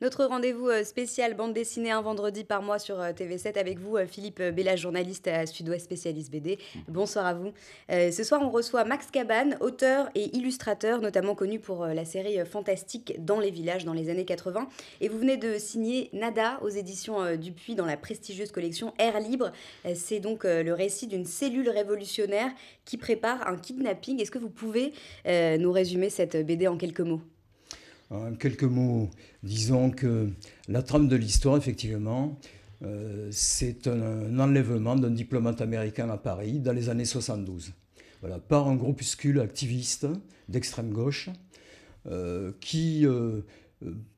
Notre rendez-vous euh, spécial bande dessinée un vendredi par mois sur euh, TV7 avec vous, euh, Philippe Bella, journaliste à Sud-Ouest spécialiste BD. Mhm. Bonsoir à vous. ce soir, on reçoit Max Caban, auteur et illustrateur, notamment connu pour la série fantastique Dans les villages dans les années 80. Et vous venez de signer Nada aux éditions Dupuis dans la prestigieuse collection Air Libre. C'est donc le récit d'une cellule révolutionnaire qui prépare un kidnapping. Est-ce que vous pouvez nous résumer cette BD en quelques mots en hein, quelques mots, disons que la trame de l'histoire, effectivement, euh, c'est un, enlèvement d'un diplomate américain à Paris dans les années 72. par un groupuscule activiste d'extrême gauche euh, qui euh,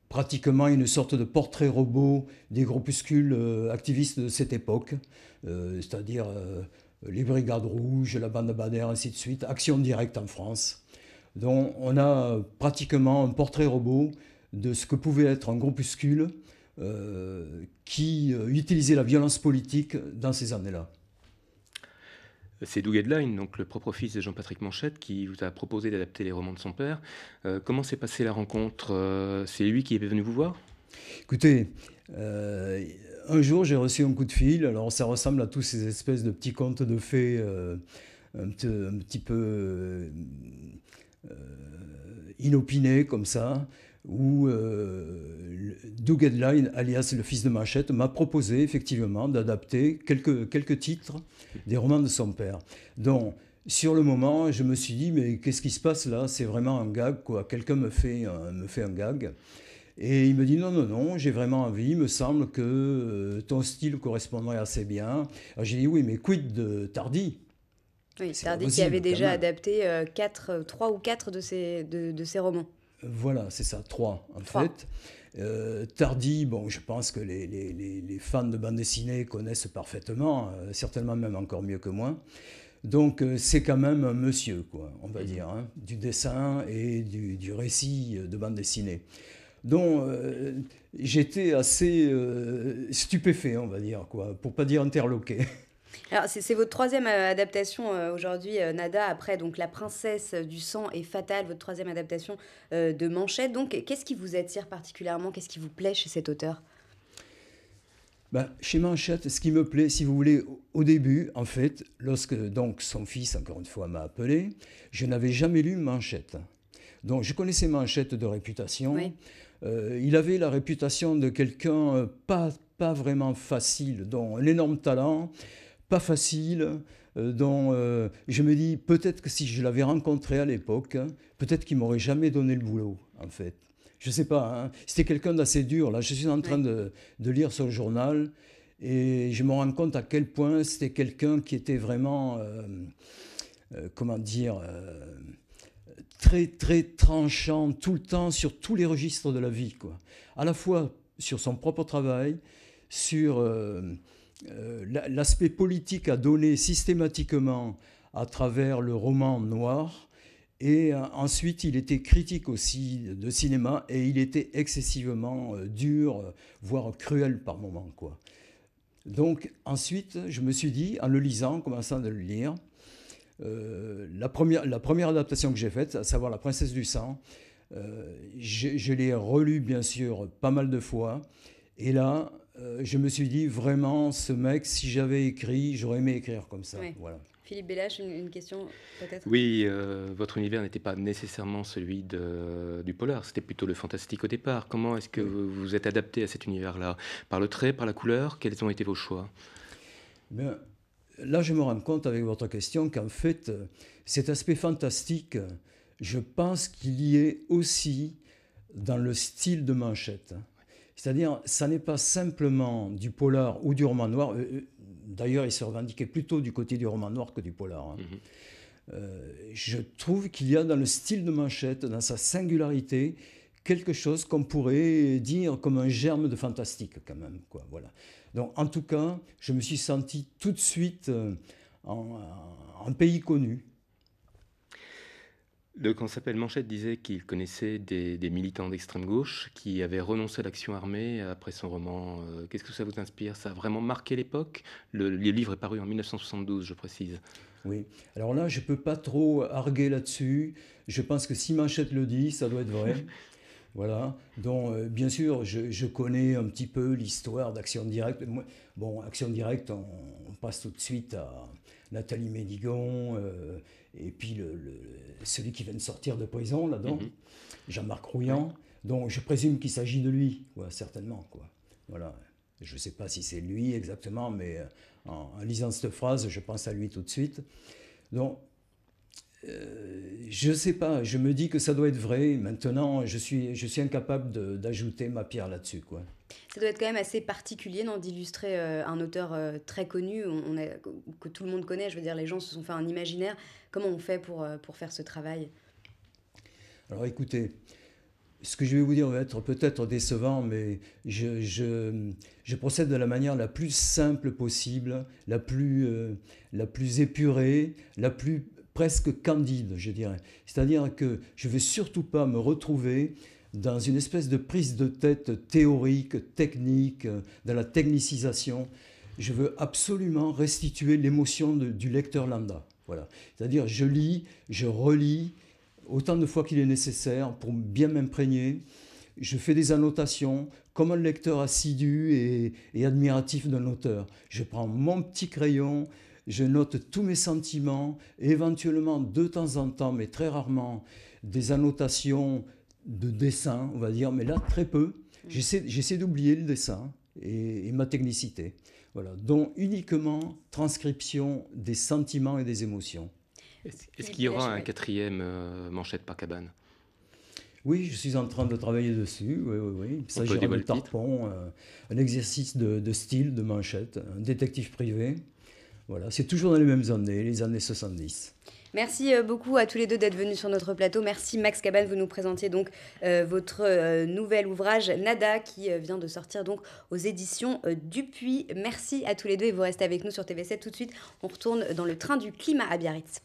pratiquement une sorte de portrait robot des groupuscules activistes de cette époque, c'est-à-dire les Brigades Rouges, la Bande Bader, ainsi de suite, Action Directe en France. Donc on a pratiquement un portrait robot de ce que pouvait être un groupuscule euh, qui euh, utilisait la violence politique dans ces années-là. C'est Doug Edline, donc le propre fils de Jean-Patrick Manchette, qui vous a proposé d'adapter les romans de son père. Euh, comment s'est passée la rencontre C'est lui qui est venu vous voir Écoutez, un jour j'ai reçu un coup de fil. Alors ça ressemble à tous ces espèces de petits contes de fées un, petit peu euh, inopiné comme ça, où euh, Doug Edline, alias le fils de Machette, m'a proposé effectivement d'adapter quelques, titres des romans de son père. Donc, sur le moment, je me suis dit, mais qu'est-ce qui se passe là C'est vraiment un gag, quoi. Quelqu'un me fait, un, me fait un gag. Et il me dit, non, non, non, j'ai vraiment envie, il me semble que euh, ton style correspondrait assez bien. J'ai dit, oui, mais quid de Tardy Tardy qui avait déjà adapté euh, euh, trois ou quatre de ses, de, de romans. Voilà, c'est ça, trois en fait. Euh, Tardy, bon, je pense que les, les, les, fans de bande dessinée connaissent parfaitement, euh, certainement même encore mieux que moi. Donc c'est quand même un monsieur, quoi, on va mhm. dire, hein, du dessin et du, du, récit de bande dessinée, Donc j'étais assez stupéfait, on va dire, quoi, pour pas dire interloqué. c'est votre troisième euh, adaptation euh, aujourd'hui, euh, Nada, après donc La princesse du sang est fatale, votre troisième adaptation de Manchette. Donc, qu'est-ce qui vous attire particulièrement Qu'est-ce qui vous plaît chez cet auteur ben, chez Manchette, ce qui me plaît, si vous voulez, au début, en fait, lorsque donc son fils, encore une fois, m'a appelé, je n'avais jamais lu Manchette. Donc, je connaissais Manchette de réputation. il avait la réputation de quelqu'un pas, pas vraiment facile, dont un énorme talent, pas facile. Euh, dont, euh, je me dis, peut-être que si je l'avais rencontré à l'époque, hein, peut-être qu'il m'aurait jamais donné le boulot, en fait. Je ne sais pas, hein. c'était quelqu'un d'assez dur. Là, je suis en train de, de lire le journal et je me rends compte à quel point c'était quelqu'un qui était vraiment, euh, comment dire, très, très tranchant tout le temps sur tous les registres de la vie, quoi. À la fois sur son propre travail, sur euh, l'aspect politique a donné systématiquement à travers le roman noir. Et euh, ensuite, il était critique aussi de cinéma et il était excessivement euh, dur, voire cruel par moments. Quoi. Donc ensuite, je me suis dit, en le lisant, en commençant à le lire, la, première, adaptation que j'ai faite, à savoir La Princesse du Sang, je, je l'ai relu bien sûr pas mal de fois. Et là, euh, je me suis dit vraiment, ce mec, si j'avais écrit, j'aurais aimé écrire comme ça. Voilà. Philippe Bellache, une, question peut-être Oui, euh, votre univers n'était pas nécessairement celui du polar, c'était plutôt le fantastique au départ. Comment est-ce que vous vous êtes adapté à cet univers-là Par le trait, par la couleur Quels ont été vos choix eh Là, je me rends compte avec votre question qu'en fait, euh, cet aspect fantastique, je pense qu'il y est aussi dans le style de manchette. C'est-à-dire, ça n'est pas simplement du polar ou du roman noir. Euh, euh, d'ailleurs, il se revendiquait plutôt du côté du roman noir que du polar. Hein. Mhm. Euh, je trouve qu'il y a dans le style de Manchette, dans sa singularité, quelque chose qu'on pourrait dire comme un germe de fantastique quand même. voilà. Donc en tout cas, je me suis senti tout de suite en, pays connu. Le camp s'appelle Manchette disait qu'il connaissait des, militants d'extrême gauche qui avaient renoncé à l'action armée après son roman. Euh, qu'est-ce que ça vous inspire Ça a vraiment marqué l'époque le, livre est paru en 1972, je précise. Oui, alors là, je ne peux pas trop arguer là-dessus. Je pense que si Manchette le dit, ça doit être vrai. voilà. Donc, euh, bien sûr, je, connais un petit peu l'histoire d'Action Directe. Bon, Action Directe, on passe tout de suite à Nathalie Médigon, euh, et puis le, celui qui vient de sortir de prison là-dedans, mhm. Jean-Marc Rouillan dont Donc je présume qu'il s'agit de lui, certainement. Quoi. Voilà. Je ne sais pas si c'est lui exactement, mais euh, en, lisant cette phrase, je pense à lui tout de suite. Donc, euh, je ne sais pas, je me dis que ça doit être vrai. Maintenant, je suis, je suis incapable d'ajouter ma pierre là-dessus. quoi ça doit être quand même assez particulier d'illustrer euh, un auteur euh, très connu, que tout le monde connaît. Je veux dire, les gens se sont fait un imaginaire. Comment on fait pour, euh, pour faire ce travail Alors écoutez, ce que je vais vous dire va être peut-être décevant, mais je, je, procède de la manière la plus simple possible, la plus, la plus épurée, la plus presque candide, je dirais. C'est-à-dire que je ne vais surtout pas me retrouver dans une espèce de prise de tête théorique, technique, euh, de la technicisation. Je veux absolument restituer l'émotion du lecteur lambda. Voilà. C'est-à-dire, je lis, je relis autant de fois qu'il est nécessaire pour bien m'imprégner. Je fais des annotations comme un lecteur assidu et, et admiratif d'un auteur. Je prends mon petit crayon, je note tous mes sentiments, éventuellement de temps en temps, mais très rarement, des annotations de dessin, on va dire, mais là, très peu. Mm. J'essaie d'oublier le dessin et, ma technicité, voilà, donc uniquement transcription des sentiments et des émotions. Est-ce qu'il y aura un quatrième euh, manchette par cabane oui, je suis en train de travailler dessus. Oui, oui, oui. Il s'agit de tarpon, euh, un exercice de, style, de manchette, un détective privé. Voilà, c'est toujours dans les mêmes années, les années 70. Merci euh, beaucoup à tous les deux d'être venus sur notre plateau. Merci Max Cabane, vous nous présentiez donc euh, votre euh, nouvel ouvrage Nada qui vient de sortir donc aux éditions Dupuis. Merci à tous les deux et vous restez avec nous sur TV7 tout de suite. On retourne dans le train du climat à Biarritz.